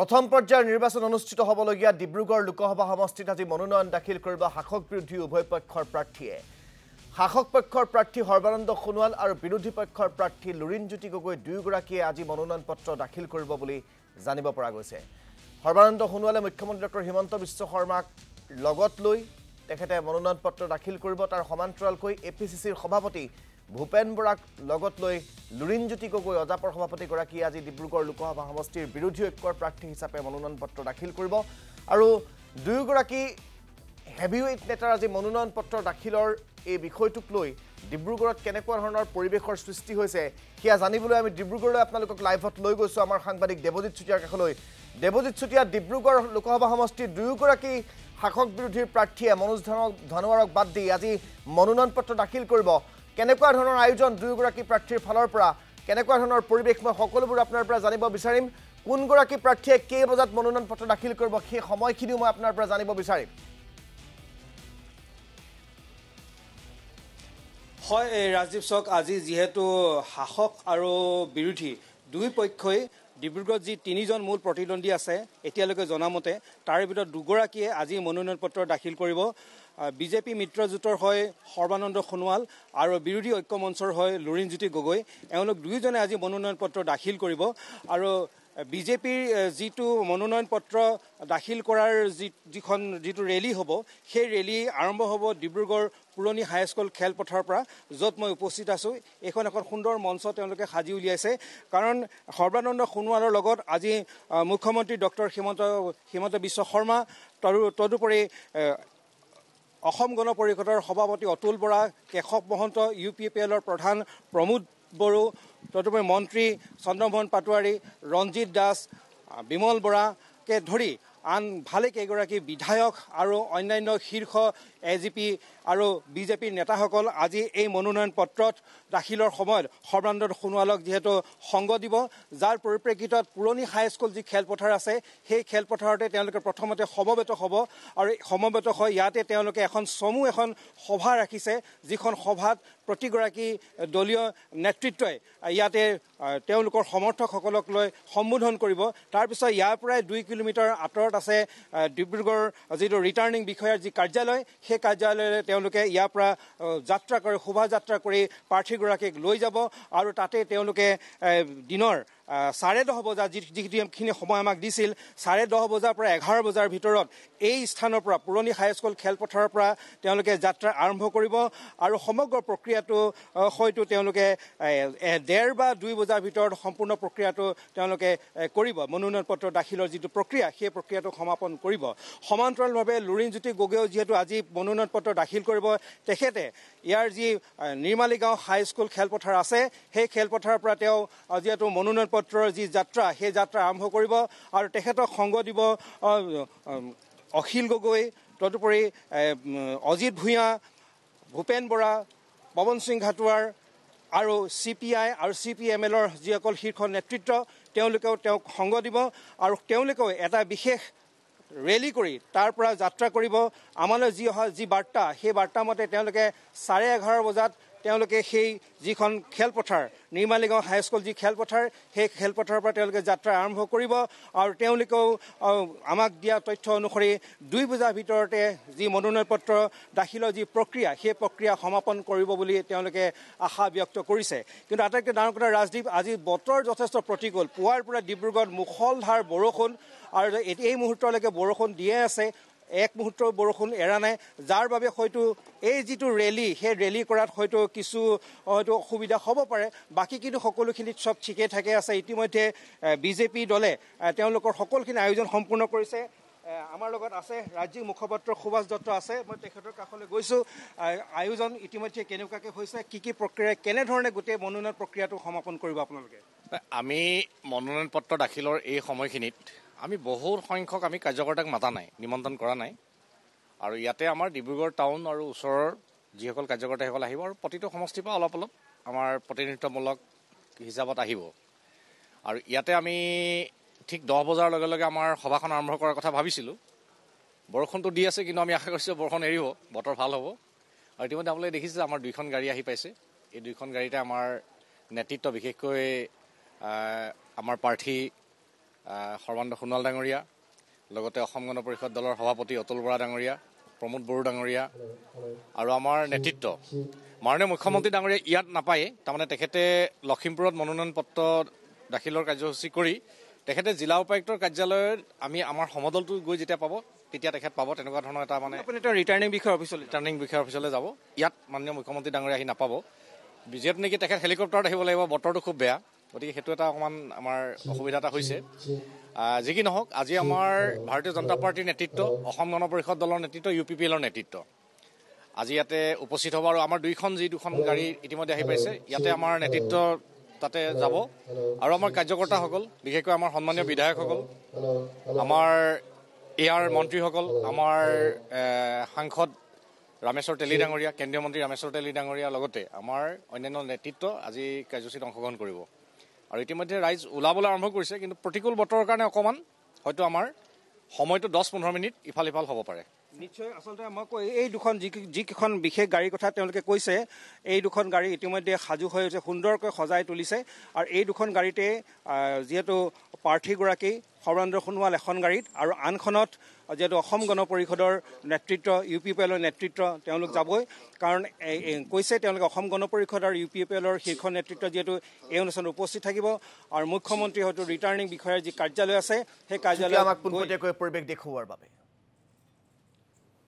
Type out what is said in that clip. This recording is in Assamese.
প্ৰথম পৰ্যায়ৰ নিৰ্বাচন অনুষ্ঠিত হ'বলগীয়া ডিব্ৰুগড় লোকসভা সমষ্টিত আজি মনোনয়ন দাখিল কৰিব শাসক বিৰোধী উভয় পক্ষৰ প্ৰাৰ্থীয়ে শাসক পক্ষৰ প্ৰাৰ্থী সৰ্বানন্দ সোণোৱাল আৰু বিৰোধী পক্ষৰ প্ৰাৰ্থী লুৰিণজ্যোতি গগৈ দুয়োগৰাকীয়ে আজি মনোনয়ন পত্ৰ দাখিল কৰিব বুলি জানিব পৰা গৈছে সৰ্বানন্দ সোণোৱালে মুখ্যমন্ত্ৰী ডক্টৰ হিমন্ত বিশ্ব শৰ্মাক লগত লৈ তেখেতে মনোনয়ন পত্ৰ দাখিল কৰিব তাৰ সমান্তৰালকৈ এ পি চি চিৰ সভাপতি ভূপেন বৰাক লগত লৈ লুৰিণজ্যোতি গগৈ অজাপৰ সভাপতিগৰাকীয়ে আজি ডিব্ৰুগড় লোকসভা সমষ্টিৰ বিৰোধী ঐক্যৰ প্ৰাৰ্থী হিচাপে মনোনয়ন পত্ৰ দাখিল কৰিব আৰু দুয়োগৰাকী হেভিৱেইট নেতাৰ আজি মনোনয়ন পত্ৰ দাখিলৰ এই বিষয়টোক লৈ ডিব্ৰুগড়ত কেনেকুৱা ধৰণৰ পৰিৱেশৰ সৃষ্টি হৈছে সেয়া জানিবলৈ আমি ডিব্ৰুগড়লৈ আপোনালোকক লাইভত লৈ গৈছোঁ আমাৰ সাংবাদিক দেৱজিৎ চুতীয়াৰ কাষলৈ দেৱজিৎ চুতীয়া ডিব্ৰুগড় লোকসভা সমষ্টিৰ দুয়োগৰাকী শাসক বিৰোধীৰ প্ৰাৰ্থীয়ে মনোজ ধনক ধনোৱাৰক বাদ দি আজি মনোনয়ন পত্ৰ দাখিল কৰিব কেনেকুৱা ধৰণৰ আয়োজন দুয়োগৰাকী প্ৰাৰ্থীৰ ফালৰ পৰা কেনেকুৱা ধৰণৰ পৰিৱেশ মই সকলোবোৰ আপোনাৰ পৰা জানিব বিচাৰিম কোনগৰাকী প্ৰাৰ্থীয়ে কেই বজাত মনোনয়ন পত্ৰ দাখিল কৰিব সেই সময়খিনিও মই আপোনাৰ পৰা জানিব বিচাৰিম হয় ৰাজদ্বীপ চক আজি যিহেতু শাসক আৰু বিৰোধী দুই পক্ষই ডিব্ৰুগড়ত যি তিনিজন মূল প্ৰতিদ্বন্দ্বী আছে এতিয়ালৈকে জনামতে তাৰে ভিতৰত দুগৰাকীয়ে আজি মনোনয়ন পত্ৰ দাখিল কৰিব বিজেপি মিত্ৰজোঁটৰ হয় সৰ্বানন্দ সোণোৱাল আৰু বিৰোধী ঐক্য মঞ্চৰ হয় লুৰিণজ্যোতি গগৈ এওঁলোক দুয়োজনে আজি মনোনয়ন পত্ৰ দাখিল কৰিব আৰু বিজেপিৰ যিটো মনোনয়ন পত্ৰ দাখিল কৰাৰ যি যিখন যিটো ৰেলী হ'ব সেই ৰেলী আৰম্ভ হ'ব ডিব্ৰুগড় পুৰণি হাইস্কুল খেলপথাৰৰ পৰা য'ত মই উপস্থিত আছোঁ এইখন এখন সুন্দৰ মঞ্চ তেওঁলোকে সাজি উলিয়াইছে কাৰণ সৰ্বানন্দ সোণোৱালৰ লগত আজি মুখ্যমন্ত্ৰী ডক্টৰ হিমন্ত হিমন্ত বিশ্ব শৰ্মা তদুপৰি অসম গণ পৰিষদৰ সভাপতি Atul Bora Keshab Mahanta U P P এলৰ প্ৰধান প্ৰমোদ বড়ো তদুপৰি মন্ত্ৰী চন্দ্ৰমোহন পাটোৱাৰী ৰঞ্জিত দাস বিমল বৰাকে ধৰি আন ভালে কেইগৰাকী বিধায়ক আৰু অন্যান্য শীৰ্ষ এ জি পি আৰু বিজেপিৰ নেতাসকল আজি এই মনোনয়ন পত্ৰত দাখিলৰ সময়ত সৰ্বানন্দ সোণোৱালক যিহেতু সংগ দিব যাৰ পৰিপ্ৰেক্ষিতত পুৰণি হাইস্কুল যি খেলপথাৰ আছে সেই খেলপথাৰতে তেওঁলোকে প্ৰথমতে সমবেত হ'ব আৰু সমবেত হৈ ইয়াতে তেওঁলোকে এখন চমু এখন সভা ৰাখিছে যিখন সভাত প্ৰতিগৰাকী দলীয় নেতৃত্বই ইয়াতে তেওঁলোকৰ সমৰ্থকসকলক লৈ সম্বোধন কৰিব তাৰপিছত ইয়াৰ পৰাই দুই কিলোমিটাৰ আঁতৰত আছে ডিব্ৰুগড়ৰ যিটো ৰিটাৰ্ণিং বিষয়াৰ যি কাৰ্যালয় সেই কাৰ্যালয়লৈ তেওঁলোকে ইয়াৰ পৰা যাত্ৰা কৰি শোভাযাত্ৰা কৰি প্ৰাৰ্থীগৰাকীক লৈ যাব আৰু তাতে তেওঁলোকে দিনৰ চাৰে দহ বজাত যিখিনি সময় আমাক দিছিল চাৰে দহ বজাৰ পৰা এঘাৰ বজাৰ ভিতৰত এই স্থানৰ পৰা পুৰণি হাইস্কুল খেলপথাৰৰ পৰা তেওঁলোকে যাত্ৰা আৰম্ভ কৰিব আৰু সমগ্ৰ প্ৰক্ৰিয়াটো হয়তো তেওঁলোকে ডেৰ বা দুই বজাৰ ভিতৰত সম্পূৰ্ণ প্ৰক্ৰিয়াটো তেওঁলোকে কৰিব মনোনয়ন পত্ৰ দাখিলৰ যিটো প্ৰক্ৰিয়া সেই প্ৰক্ৰিয়াটো সমাপন কৰিব সমান্তৰালভাৱে লুৰিণজ্যোতি গগৈও যিহেতু আজি মনোনয়ন পত্ৰ দাখিল কৰিব তেখেতে ইয়াৰ যি নিৰ্মালীগাঁও হাইস্কুল খেলপথাৰ আছে সেই খেলপথাৰৰ পৰা তেওঁ যিহেতু মনোনয়ন পত্ৰৰ যি যাত্ৰা সেই যাত্ৰা আৰম্ভ কৰিব আৰু তেখেতক সংগ দিব অখিল গগৈ তদুপৰি অজিত ভূঞা ভূপেন বৰা পৱন সিং ঘাটোৱাৰ আৰু চি পি আই আৰু চি পি এম এলৰ যিসকল শীৰ্ষ নেতৃত্ব তেওঁলোকেও তেওঁক সংগ দিব আৰু তেওঁলোকেও এটা বিশেষ ৰেলী কৰি তাৰ পৰা যাত্ৰা কৰিব আমালৈ যি অহা যি বাৰ্তা সেই বাৰ্তা মতে তেওঁলোকে চাৰে এঘাৰ বজাত তেওঁলোকে সেই যিখন খেলপথাৰ নিৰ্মালিগাঁও হাইস্কুল যি খেলপথাৰ সেই খেলপথাৰৰ পৰা তেওঁলোকে যাত্ৰা আৰম্ভ কৰিব আৰু তেওঁলোকেও আমাক দিয়া তথ্য অনুসৰি দুই বজাৰ ভিতৰতে যি মনোনয়ন পত্ৰ দাখিলৰ যি প্ৰক্ৰিয়া সেই প্ৰক্ৰিয়া সমাপন কৰিব বুলি তেওঁলোকে আশা ব্যক্ত কৰিছে কিন্তু আটাইতকৈ ডাঙৰ কথা ৰাজদ্বীপ আজি বতৰ যথেষ্ট প্ৰতিকূল পুৱাৰ পৰা ডিব্ৰুগড়ত মুখল ধাৰ বৰষুণ আৰু এই মুহূৰ্তলৈকে বৰষুণ দিয়ে আছে এক মুহূৰ্তৰ বৰষুণ এৰা নাই যাৰ বাবে হয়তো এই যিটো ৰেলী সেই ৰেলী কৰাত হয়তো কিছু হয়তো অসুবিধা হ'ব পাৰে বাকী কিন্তু সকলোখিনিত চব ঠিকে থাকে আছে ইতিমধ্যে বিজেপি দলে তেওঁলোকৰ সকলোখিনি আয়োজন সম্পূৰ্ণ কৰিছে আমাৰ লগত আছে ৰাজ্যিক মুখপাত্ৰ সুভাষ দত্ত আছে মই তেখেতৰ কাষলৈ গৈছোঁ আয়োজন ইতিমধ্যে কেনেকুৱাকৈ হৈছে কি কি প্ৰক্ৰিয়া কেনেধৰণে গোটেই মনোনয়ন প্ৰক্ৰিয়াটো সমাপন কৰিব আপোনালোকে আমি মনোনয়ন পত্ৰ দাখিলৰ এই সময়খিনিত আমি বহু সংখ্যক আমি কাৰ্যকৰ্তাক মতা নাই নিমন্ত্ৰণ কৰা নাই আৰু ইয়াতে আমাৰ ডিব্ৰুগড় টাউন আৰু ওচৰৰ যিসকল কাৰ্যকৰ্তাসকল আহিব আৰু প্ৰতিটো সমষ্টিৰ পৰা অলপ অলপ আমাৰ প্ৰতিনিধিত্বমূলক হিচাপত আহিব আৰু ইয়াতে আমি ঠিক দহ বজাৰ লগে লগে আমাৰ সভাখন আৰম্ভ কৰাৰ কথা ভাবিছিলোঁ বৰষুণটো দি আছে কিন্তু আমি আশা কৰিছোঁ বৰষুণ এৰিব বতৰ ভাল হ'ব আৰু ইতিমধ্যে আপোনালোকে দেখিছে যে আমাৰ দুইখন গাড়ী আহি পাইছে এই দুইখন গাড়ীতে আমাৰ নেতৃত্ব বিশেষকৈ আমাৰ প্ৰাৰ্থী সৰ্বানন্দ সোণোৱাল ডাঙৰীয়া লগতে অসম গণ পৰিষদ দলৰ সভাপতি অতুল বৰা ডাঙৰীয়া প্ৰমোদ বড়ো ডাঙৰীয়া আৰু আমাৰ নেতৃত্ব মাননীয় মুখ্যমন্ত্ৰী ডাঙৰীয়া ইয়াত নাপায়েই তাৰমানে তেখেতে লখিমপুৰত মনোনয়ন পত্ৰ দাখিলৰ কাৰ্যসূচী কৰি তেখেতে জিলা উপায়ুক্তৰ কাৰ্যালয়ত আমি আমাৰ সমদলটো গৈ যেতিয়া পাব তেতিয়া তেখেত পাব তেনেকুৱা ধৰণৰ এটা মানে আপুনি ৰিটাৰ্ণিং বিষয়ৰ অফিচলৈ ৰিটাৰ্ণিং বিষয়ৰ অফিচলৈ যাব ইয়াত মাননীয় মুখ্যমন্ত্ৰী ডাঙৰীয়া আহি নাপাব যিহেতু নেকি তেখেত হেলিকপ্টাৰত আহিব লাগিব বতৰটো খুব বেয়া গতিকে সেইটো এটা অকণমান আমাৰ অসুবিধা এটা হৈছে যি কি নহওক আজি আমাৰ ভাৰতীয় জনতা পাৰ্টীৰ নেতৃত্ব অসম গণ পৰিষদ দলৰ নেতৃত্ব ইউ পি পি এলৰ নেতৃত্ব আজি ইয়াতে উপস্থিত হ'ব আৰু আমাৰ দুইখন যি দুখন গাড়ী ইতিমধ্যে আহি পাইছে ইয়াতে আমাৰ নেতৃত্ব তাতে যাব আৰু আমাৰ কাৰ্যকৰ্তাসকল বিশেষকৈ আমাৰ সন্মানীয় বিধায়কসকল আমাৰ ইয়াৰ মন্ত্ৰীসকল আমাৰ সাংসদ ৰামেশ্বৰ তেলী ডাঙৰীয়া কেন্দ্ৰীয় মন্ত্ৰী ৰামেশ্বৰ তেলী ডাঙৰীয়াৰ লগতে আমাৰ অন্যান্য নেতৃত্ব আজি কাৰ্যসূচীত অংশগ্ৰহণ কৰিব আৰু ইতিমধ্যে ৰাইজ ওলাবলৈ আৰম্ভ কৰিছে কিন্তু প্ৰতিকূল বতৰৰ কাৰণে অকণমান হয়তো আমাৰ সময়টো দহ পোন্ধৰ মিনিট ইফাল সিফাল হ'ব পাৰে নিশ্চয় আচলতে মই কৈ এই দুখন যি যিকেইখন বিশেষ গাড়ীৰ কথা তেওঁলোকে কৈছে এই দুখন গাড়ী ইতিমধ্যে সাজু হৈ হৈছে সুন্দৰকৈ সজাই তুলিছে আৰু এই দুখন গাড়ীতে যিহেতু প্ৰাৰ্থীগৰাকী সৰ্বানন্দ সোণোৱাল এখন গাড়ীত আৰু আনখনত যিহেতু অসম গণ পৰিষদৰ নেতৃত্ব ইউ পি পি এলৰ নেতৃত্ব তেওঁলোক যাবই কাৰণ কৈছে তেওঁলোকে অসম গণ পৰিষদ আৰু ইউ পি পি এলৰ শীৰ্ষ নেতৃত্ব যিহেতু এই অনুষ্ঠানত উপস্থিত থাকিব আৰু মুখ্যমন্ত্ৰী হয়তো ৰিটাৰ্ণিং বিষয়াৰ যি কাৰ্যালয় আছে সেই কাৰ্যালয় পৰিৱেশ দেখুওৱাৰ বাবে